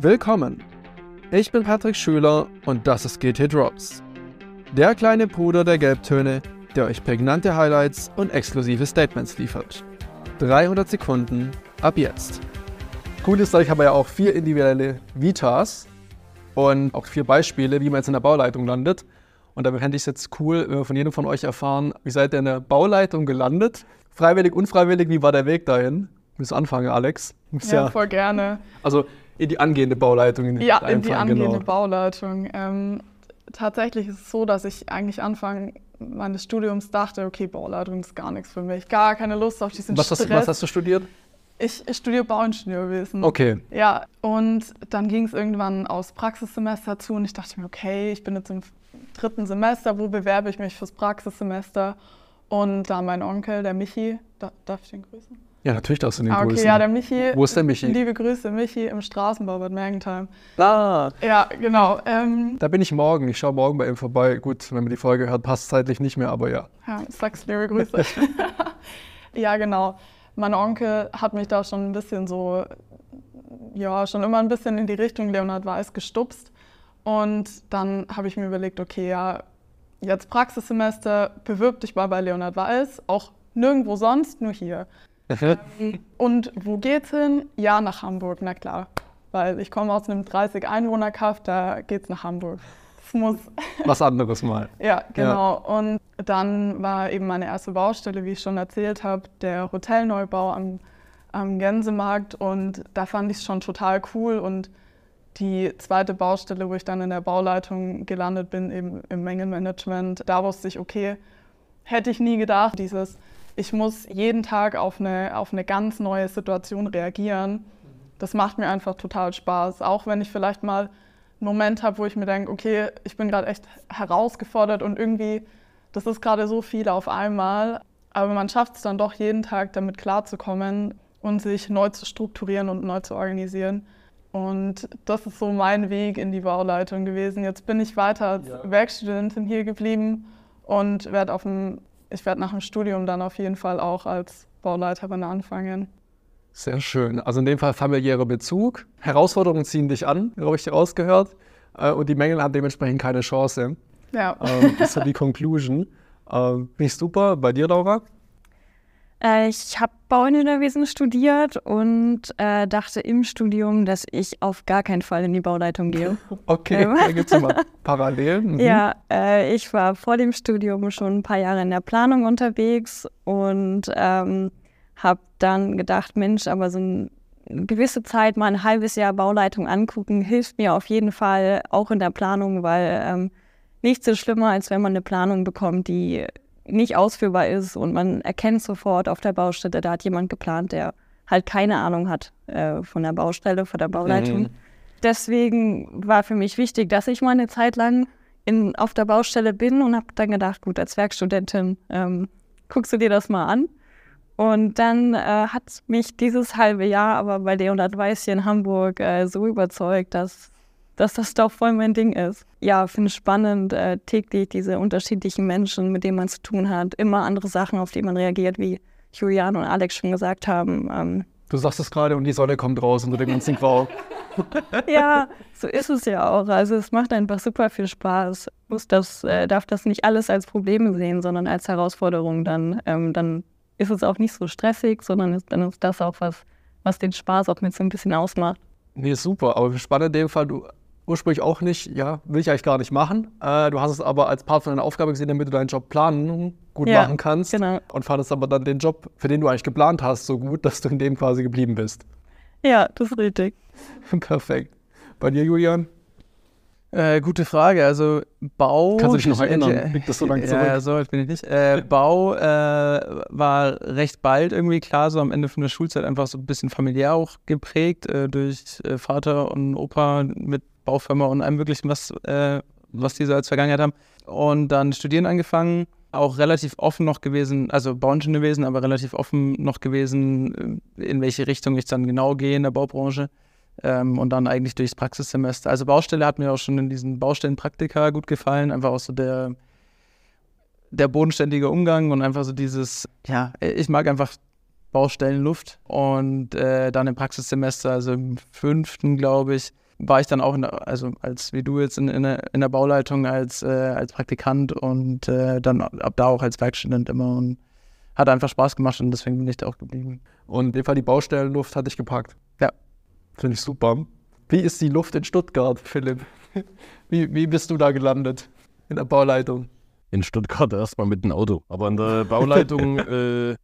Willkommen! Ich bin Patrick Schüler und das ist GT Drops. Der kleine Bruder der Gelbtöne, der euch prägnante Highlights und exklusive Statements liefert. 300 Sekunden ab jetzt. Cool ist, dass ich habe ja auch vier individuelle Vitas und auch vier Beispiele, wie man jetzt in der Bauleitung landet. Und da fände ich es jetzt cool, wenn wir von jedem von euch erfahren, wie seid ihr in der Bauleitung gelandet? Freiwillig, unfreiwillig, wie war der Weg dahin? Du musst anfangen, Alex. Ja, ja, voll gerne. Also in die angehende Bauleitung. In ja, in die angehende genau. Bauleitung. Ähm, tatsächlich ist es so, dass ich eigentlich Anfang meines Studiums dachte, okay, Bauleitung ist gar nichts für mich, gar keine Lust auf diesen was Stress. Hast, was hast du studiert? Ich studiere Bauingenieurwesen. Okay. Ja, und dann ging es irgendwann aus Praxissemester zu und ich dachte mir, okay, ich bin jetzt im dritten Semester, wo bewerbe ich mich fürs Praxissemester? Und da mein Onkel, der Michi, da, darf ich den grüßen? Ja, natürlich darfst in den ah, okay, ja, der Michi. Wo ist der Michi? Liebe Grüße, Michi im Straßenbau Bad Mergentheim. Ah. Ja, genau. Ähm, da bin ich morgen. Ich schaue morgen bei ihm vorbei. Gut, wenn man die Folge hört, passt zeitlich nicht mehr, aber ja. Ja, sag's liebe Grüße. ja, genau. Mein Onkel hat mich da schon ein bisschen so, ja, schon immer ein bisschen in die Richtung Leonard Weiß gestupst. Und dann habe ich mir überlegt, okay, ja, jetzt Praxissemester, bewirb dich mal bei Leonard Weiß, auch nirgendwo sonst, nur hier. Ähm, und wo geht's hin? Ja, nach Hamburg, na klar. Weil ich komme aus einem 30-Einwohner-Kaff, da geht's nach Hamburg. Das muss. Was anderes mal. ja, genau. Ja. Und dann war eben meine erste Baustelle, wie ich schon erzählt habe, der Hotelneubau am, am Gänsemarkt. Und da fand ich es schon total cool. Und die zweite Baustelle, wo ich dann in der Bauleitung gelandet bin, eben im Mengenmanagement, da wusste ich, okay, hätte ich nie gedacht, dieses ich muss jeden Tag auf eine, auf eine ganz neue Situation reagieren. Das macht mir einfach total Spaß. Auch wenn ich vielleicht mal einen Moment habe, wo ich mir denke, okay, ich bin gerade echt herausgefordert und irgendwie, das ist gerade so viel auf einmal. Aber man schafft es dann doch jeden Tag damit klarzukommen und sich neu zu strukturieren und neu zu organisieren. Und das ist so mein Weg in die Bauleitung gewesen. Jetzt bin ich weiter als ja. Werkstudentin hier geblieben und werde auf dem ich werde nach dem Studium dann auf jeden Fall auch als Bauleiterin anfangen. Sehr schön. Also in dem Fall familiärer Bezug. Herausforderungen ziehen dich an, glaube ich rausgehört. Äh, und die Mängel haben dementsprechend keine Chance. Ja. Ähm, das ist ja die Conclusion. Ähm, Finde ich super. Bei dir, Laura? Äh, ich habe Bauingenieurwesen studiert und äh, dachte im Studium, dass ich auf gar keinen Fall in die Bauleitung gehe. Okay, ähm. da gibt es immer Parallelen. Mhm. Ja, äh, ich war vor dem Studium schon ein paar Jahre in der Planung unterwegs und ähm, habe dann gedacht, Mensch, aber so ein gewisse Zeit mal ein halbes Jahr Bauleitung angucken, hilft mir auf jeden Fall auch in der Planung, weil ähm, nichts ist schlimmer, als wenn man eine Planung bekommt, die nicht ausführbar ist und man erkennt sofort auf der Baustelle, da hat jemand geplant, der halt keine Ahnung hat äh, von der Baustelle, von der Bauleitung. Mhm. Deswegen war für mich wichtig, dass ich mal eine Zeit lang in, auf der Baustelle bin und habe dann gedacht, gut, als Werkstudentin ähm, guckst du dir das mal an. Und dann äh, hat mich dieses halbe Jahr aber bei Leonard Weiß hier in Hamburg äh, so überzeugt, dass dass das doch voll mein Ding ist. Ja, finde es spannend, äh, täglich diese unterschiedlichen Menschen, mit denen man zu tun hat, immer andere Sachen, auf die man reagiert, wie Julian und Alex schon gesagt haben. Ähm, du sagst es gerade und die Sonne kommt raus und du denkst, ganzen wow. ja, so ist es ja auch. Also es macht einfach super viel Spaß. Muss das, äh, darf das nicht alles als Probleme sehen, sondern als Herausforderung. Dann, ähm, dann ist es auch nicht so stressig, sondern ist, dann ist das auch was, was den Spaß auch mit so ein bisschen ausmacht. Nee, super. Aber spannend in dem Fall, du ursprünglich auch nicht, ja, will ich eigentlich gar nicht machen. Äh, du hast es aber als Part von deiner Aufgabe gesehen, damit du deinen Job planen gut ja, machen kannst. Genau. Und fandest aber dann den Job, für den du eigentlich geplant hast, so gut, dass du in dem quasi geblieben bist. Ja, das ist richtig. Perfekt. Bei dir, Julian? Äh, gute Frage. Also Bau. Kannst du dich noch erinnern? Liegt das so lange zurück? Ja, so alt bin ich nicht. Äh, Bau äh, war recht bald irgendwie klar, so am Ende von der Schulzeit einfach so ein bisschen familiär auch geprägt äh, durch äh, Vater und Opa mit Baufirma und allem möglichen, was, äh, was die so als Vergangenheit haben. Und dann studieren angefangen, auch relativ offen noch gewesen, also Bauingenieur gewesen, aber relativ offen noch gewesen, äh, in welche Richtung ich dann genau gehe in der Baubranche. Ähm, und dann eigentlich durchs Praxissemester. Also Baustelle hat mir auch schon in diesen Baustellenpraktika gut gefallen, einfach auch so der, der bodenständige Umgang und einfach so dieses, ja, ich mag einfach Baustellenluft. Und äh, dann im Praxissemester, also im fünften, glaube ich, war ich dann auch, in, also als wie du jetzt in, in, der, in der Bauleitung als, äh, als Praktikant und äh, dann ab da auch als Werkstudent immer und hat einfach Spaß gemacht und deswegen bin ich da auch geblieben. Und in dem Fall die Baustellenluft hatte ich gepackt. Ja. Finde ich super. Wie ist die Luft in Stuttgart, Philipp? Wie, wie bist du da gelandet in der Bauleitung? In Stuttgart erstmal mit dem Auto. Aber in der Bauleitung äh,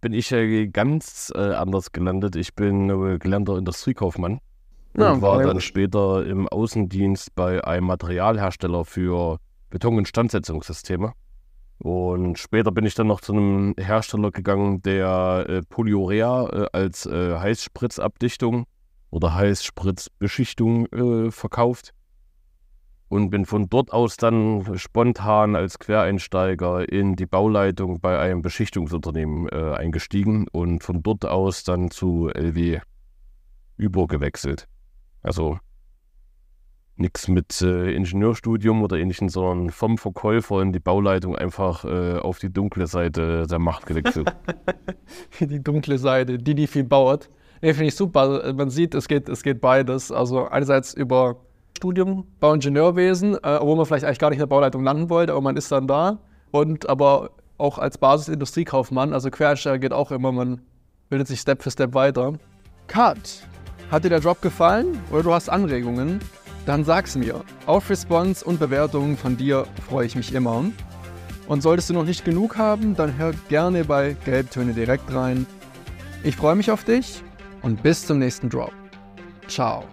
bin ich ja ganz äh, anders gelandet. Ich bin gelernter Industriekaufmann und ja, war dann später im Außendienst bei einem Materialhersteller für Beton-Instandsetzungssysteme. Und später bin ich dann noch zu einem Hersteller gegangen, der äh, Polyurea äh, als äh, Heißspritzabdichtung oder Heißspritzbeschichtung äh, verkauft. Und bin von dort aus dann spontan als Quereinsteiger in die Bauleitung bei einem Beschichtungsunternehmen äh, eingestiegen und von dort aus dann zu LW übergewechselt. Also nichts mit äh, Ingenieurstudium oder ähnlichem, sondern vom Verkäufer in die Bauleitung einfach äh, auf die dunkle Seite der Macht gewechselt. die dunkle Seite, die, die viel baut. Nee, finde ich super. Man sieht, es geht, es geht beides. Also einerseits über Studium, Bauingenieurwesen, äh, wo man vielleicht eigentlich gar nicht in der Bauleitung landen wollte, aber man ist dann da. Und aber auch als Basis Industriekaufmann, also Quereinsteiger geht auch immer, man bildet sich Step für Step weiter. Cut! Hat dir der Drop gefallen oder du hast Anregungen? Dann sag's mir. Auf Response und Bewertungen von dir freue ich mich immer. Und solltest du noch nicht genug haben, dann hör gerne bei Gelbtöne direkt rein. Ich freue mich auf dich und bis zum nächsten Drop. Ciao.